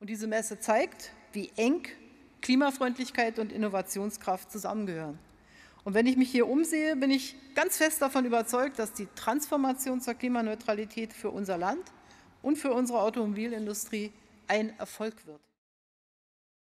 Und diese Messe zeigt, wie eng Klimafreundlichkeit und Innovationskraft zusammengehören. Und wenn ich mich hier umsehe, bin ich ganz fest davon überzeugt, dass die Transformation zur Klimaneutralität für unser Land und für unsere Automobilindustrie ein Erfolg wird.